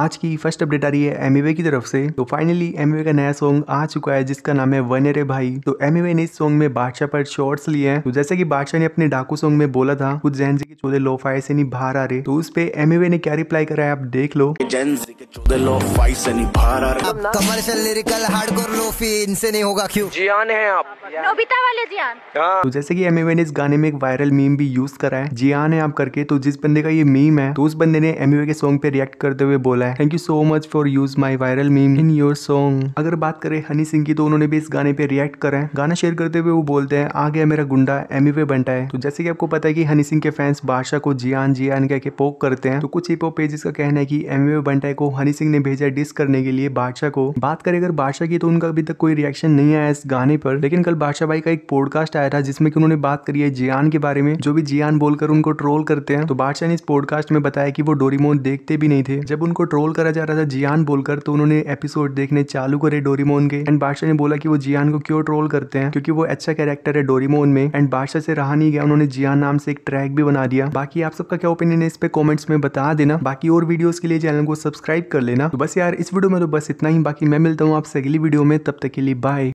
आज की first update आ रही है एम की तरफ से तो फाइनली एम का नया सॉन्ग आ चुका है जिसका नाम है वन अरे भाई तो एम ने इस सॉन्ग में बादशाह पर शॉर्ट्स लिए हैं तो जैसे कि बादशाह ने अपने डाकू सॉन्ग में बोला था कुछ जैन जी के चौदह लो फाई से नहीं बाहर आ रहे तो उस पे एम ने क्या रिप्लाई करा है आप देख लो जी के चौदह लो फाई से नहीं बाहर आ रहे कमर्शियल लिरिकल हार्डकोर लोफी इनसे नहीं होगा क्यों जियान है आप नोबिता वाले जियान हाँ। तो जैसे कि एमएवे ने इस गाने में एक वायरल मीम भी यूज करा है जियान है आप करके तो जिस बंदे का ये मीम है तो उस बंदे ने एमएवे के सॉन्ग पे रिएक्ट करते हुए बोला है है thank you so much for use my viral meme in your song अगर बात करें हनी सिंह की तो उन्होंने भी इस गाने पे रिएक्ट करा गाना शेयर करते हुए वो बोलते हैं आ गया मेरा गुंडा एमी वे बनता है तो जैसे कि आपको पता है कि हनी सिंह के फैंस बादशाह को जियान जियान कह के पोक करते हैं तो कुछ हिप हॉप पेजेस का कहना है की एमी वे बनता है को हनी सिंह ने भेजा डिस करने के लिए बादशाह को बात करें अगर बादशाह की तो उनका अभी तक कोई रिएक्शन नहीं आया इस गाने पर लेकिन कल बादशाह भाई का एक पॉडकास्ट आया था जिसमें कि उन्होंने बात करी है जियान के बारे में जो भी जियान बोलकर उनको ट्रोल करते हैं तो बादशाह ने इस पॉडकास्ट में बताया कि वो डोरीमोन देखते भी नहीं थे जब उनको ट्रोल ट्रोल करा जा रहा था जियान बोलकर तो उन्होंने एपिसोड देखने चालू करे डोरीमोन के एंड बादशाह ने बोला कि वो जियान को क्यों ट्रोल करते हैं क्योंकि वो अच्छा कैरेक्टर है डोरीमोन में एंड बादशाह से रहा नहीं गया उन्होंने जियान नाम से एक ट्रैक भी बना दिया बाकी आप सबका क्या ओपिनियन है इस पर कॉमेंट्स में बता देना बाकी और वीडियो के लिए चैनल को सब्सक्राइब कर लेना तो बस यार इस वीडियो में तो बस इतना ही बाकी मैं मिलता हूँ आपसे अगली वीडियो में तब तक के लिए बाय